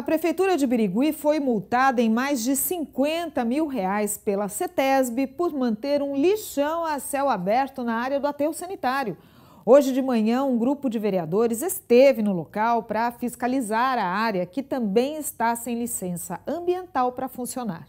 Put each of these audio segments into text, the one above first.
A Prefeitura de Birigui foi multada em mais de 50 mil reais pela CETESB por manter um lixão a céu aberto na área do aterro sanitário. Hoje de manhã, um grupo de vereadores esteve no local para fiscalizar a área, que também está sem licença ambiental para funcionar.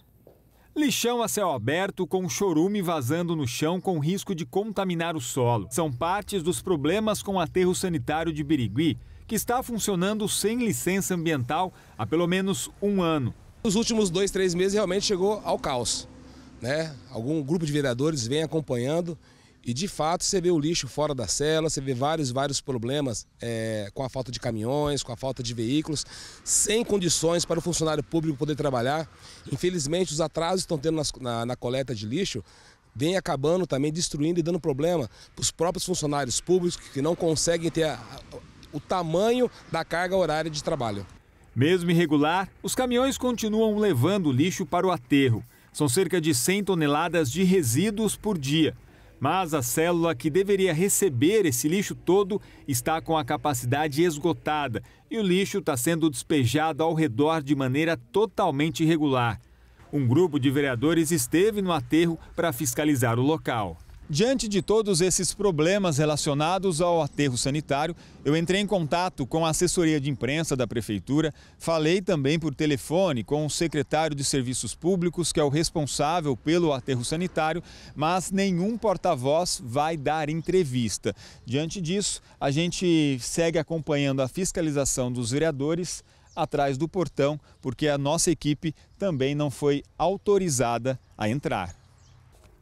Lixão a céu aberto com chorume vazando no chão com risco de contaminar o solo. São partes dos problemas com o aterro sanitário de Birigui, que está funcionando sem licença ambiental há pelo menos um ano. Nos últimos dois, três meses realmente chegou ao caos. Né? Algum grupo de vereadores vem acompanhando e de fato você vê o lixo fora da cela, você vê vários, vários problemas é, com a falta de caminhões, com a falta de veículos, sem condições para o funcionário público poder trabalhar. Infelizmente, os atrasos que estão tendo na, na, na coleta de lixo vem acabando também destruindo e dando problema para os próprios funcionários públicos que não conseguem ter a, o tamanho da carga horária de trabalho. Mesmo irregular, os caminhões continuam levando lixo para o aterro. São cerca de 100 toneladas de resíduos por dia. Mas a célula que deveria receber esse lixo todo está com a capacidade esgotada e o lixo está sendo despejado ao redor de maneira totalmente irregular. Um grupo de vereadores esteve no aterro para fiscalizar o local. Diante de todos esses problemas relacionados ao aterro sanitário, eu entrei em contato com a assessoria de imprensa da Prefeitura, falei também por telefone com o secretário de Serviços Públicos, que é o responsável pelo aterro sanitário, mas nenhum porta-voz vai dar entrevista. Diante disso, a gente segue acompanhando a fiscalização dos vereadores atrás do portão, porque a nossa equipe também não foi autorizada a entrar.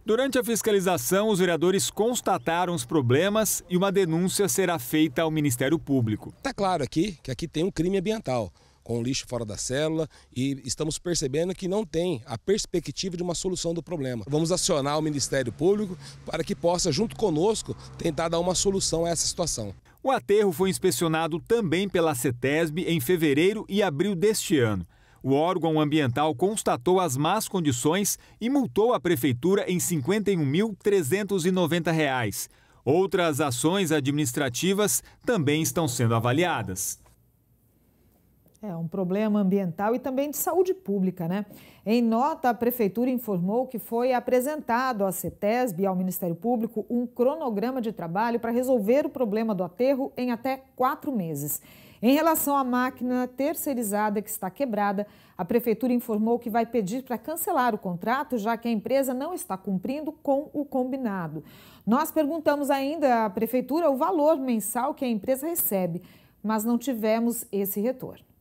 Durante a fiscalização, os vereadores constataram os problemas e uma denúncia será feita ao Ministério Público. Está claro aqui que aqui tem um crime ambiental, com lixo fora da célula, e estamos percebendo que não tem a perspectiva de uma solução do problema. Vamos acionar o Ministério Público para que possa, junto conosco, tentar dar uma solução a essa situação. O aterro foi inspecionado também pela CETESB em fevereiro e abril deste ano. O órgão ambiental constatou as más condições e multou a prefeitura em R$ 51.390. Outras ações administrativas também estão sendo avaliadas. É um problema ambiental e também de saúde pública, né? Em nota, a prefeitura informou que foi apresentado à CETESB e ao Ministério Público um cronograma de trabalho para resolver o problema do aterro em até quatro meses. Em relação à máquina terceirizada que está quebrada, a prefeitura informou que vai pedir para cancelar o contrato, já que a empresa não está cumprindo com o combinado. Nós perguntamos ainda à prefeitura o valor mensal que a empresa recebe, mas não tivemos esse retorno.